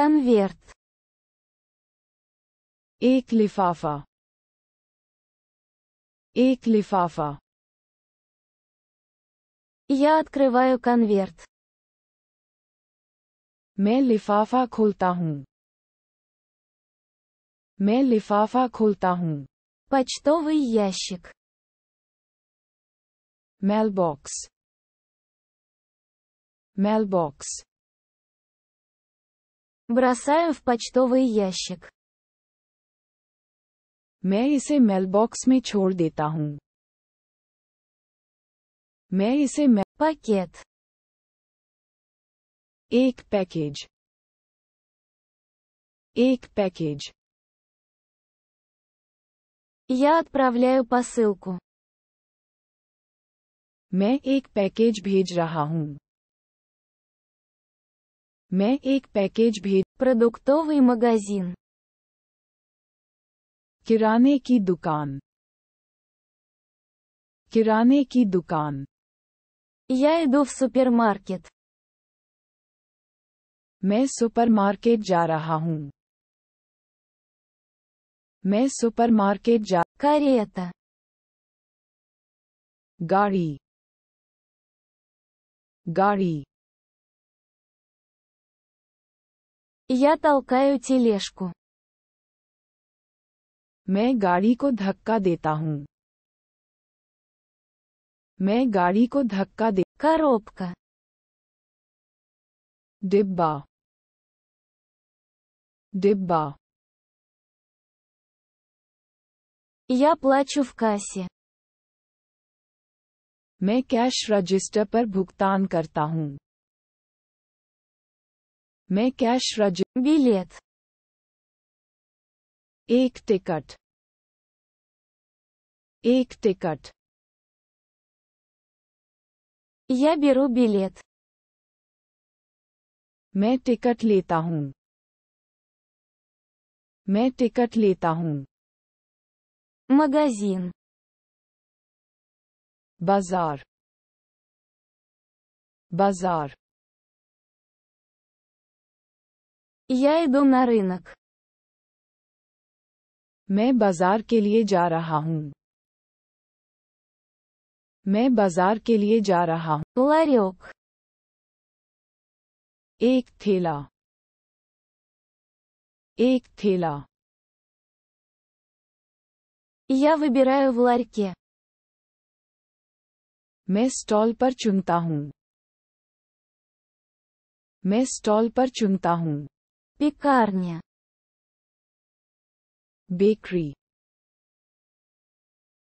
конверт Эклифафа Эклифафа Я открываю конверт. मैं लिफाफा खोलता हूँ मैं Почтовый ящик. Mailbox. Mailbox. Бросаем в почтовый ящик. मैं इसे मेलबॉक्स में छोड़ देता हूँ मैं इसे मेल... एक पैकेज एक पैकेज याद Я отправляю को मैं एक पैकेज भेज रहा हूँ मैं एक पैकेज भेज продуктовый मगाजीन किराने की दुकान किराने की दुकान या दो सुपर मार्केट मैं सुपरमार्केट जा रहा हूँ मैं सुपरमार्केट जा Карета. गाड़ी गाड़ी Я толкаю тележку. मैं गाड़ी को धक्का देता हूँ मैं गाड़ी को धक्का दे коробка डिब्बा डिब्बा Я плачу в मैं कैश रजिस्टर पर भुगतान करता हूँ मैं कैश रज बिलियत एक टिकट एक टिकट यह беру बिलियत मैं टिकट लेता हूँ मैं टिकट लेता हूँ магазин बाजार बाजार Я иду на рынок. मैं बाजार के लिए जा रहा हूँ मैं बाजार के लिए जा रहा हूँ लарек एक थैला एक थैला Я выбираю в ларьке. मैं स्टॉल पर चुनता हूँ मैं स्टॉल पर चुनता हूँ Пекарня. Bakery.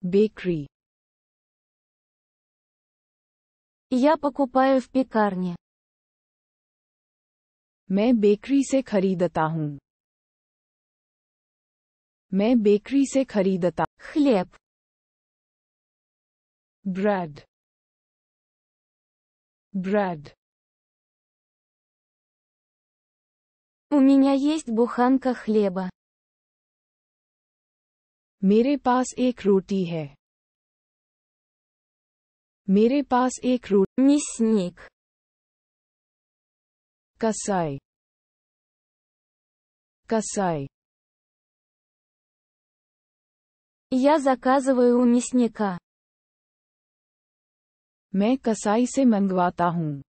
Bakery. Я покупаю в пекарне. मैं बेकरी से खरीदता हूँ मैं बेकरी से खरीदता хлеб bread bread У меня есть буханка хлеба. Мере пас ек रोटी है मेरे पास एक रोटी мясник Касай. Касай. Я заказываю у мясника. मैं касай се मंगवाता हूँ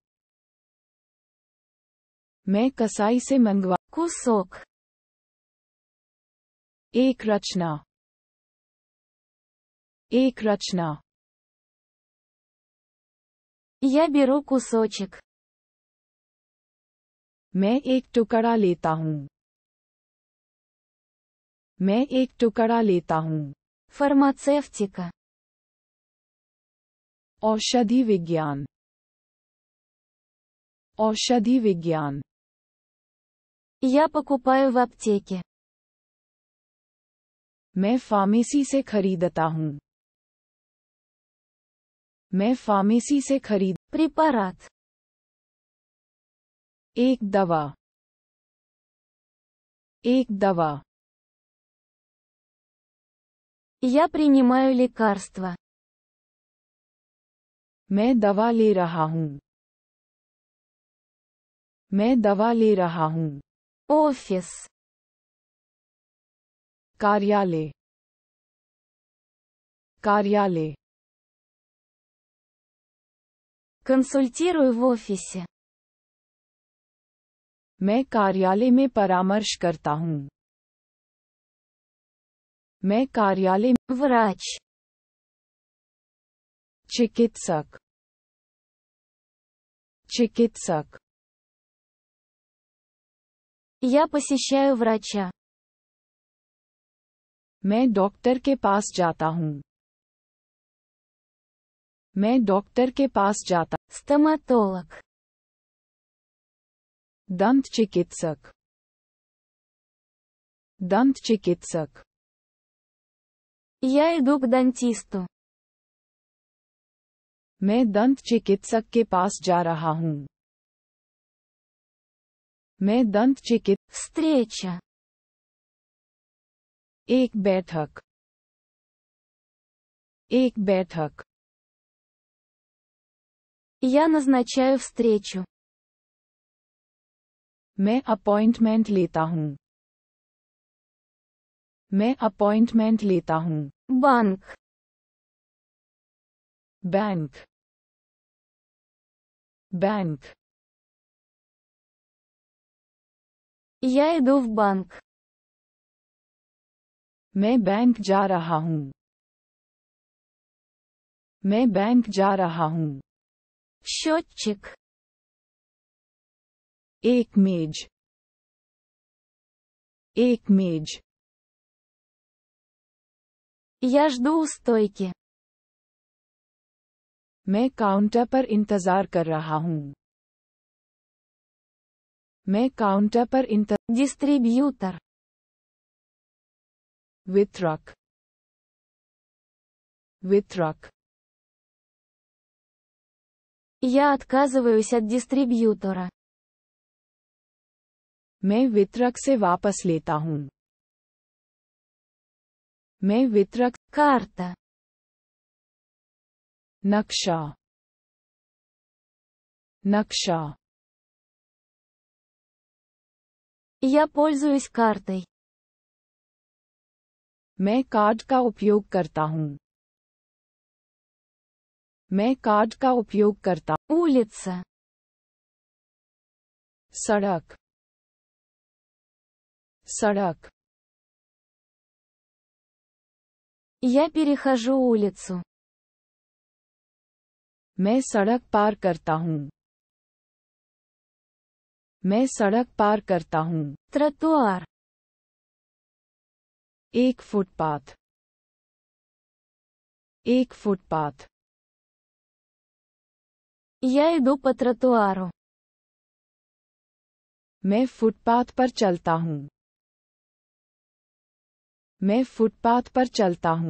मैं कसाई से मंगवा को शोक एक रचना एक रचना यह беру кусочек. मैं एक टुकड़ा लेता हूँ मैं एक टुकड़ा लेता हूँ फर्मासेफ्टिक औषधि विज्ञान औषधि विज्ञान Я покупаю в аптеке. मैं फार्मेसी से खरीदता हूँ मैं फार्मेसी से खरीद Препарат. एक दवा एक दवा Я принимаю лекарства. मैं दवा ले रहा हूँ मैं दवा ले रहा हूँ ऑफिस कार्यालय कार्यालय консультирую в офисе मैं कार्यालय में परामर्श करता हूँ मैं कार्यालय врач चिकित्सक चिकित्सक Я посещаю врача. मैं डॉक्टर के पास जाता हूँ मैं डॉक्टर के पास जाता Стоматолог. दंत चिकित्सक दंत चिकित्सक Я иду к дантисту. मैं दंत चिकित्सक के पास जा रहा हूँ मैं दंत चिकित स्त्रेचा एक बैठक एक बैठक Я назначаю встречу मैं अपॉइंटमेंट लेता हूँ मैं अपॉइंटमेंट लेता हूँ बैंक बैंक बैंक Я иду в банк. मैं बैंक जा रहा हूँ मैं बैंक जा रहा हूँ счетчик एक मेज एक मेज Я жду у стойки. मैं काउंटर पर इंतजार कर रहा हूँ मैं काउंटर पर इंतर distributor वितरक वितरक Я отказываюсь भी дистрибьютора. मैं वितरक से वापस लेता हूं मैं वितरक कार्ता नक्शा नक्शा Я пользуюсь картой. मैं कार्ड का उपयोग करता हूँ मैं कार्ड का उपयोग करता улица सड़क सड़क Я перехожу улицу. मैं सड़क पार करता हूँ मैं सड़क पार करता हूँ त्रतुआर एक फुटपाथ एक फुटपाथ पत्र तो आ тротуару. मैं फुटपाथ पर चलता हूँ मैं फुटपाथ पर चलता हूँ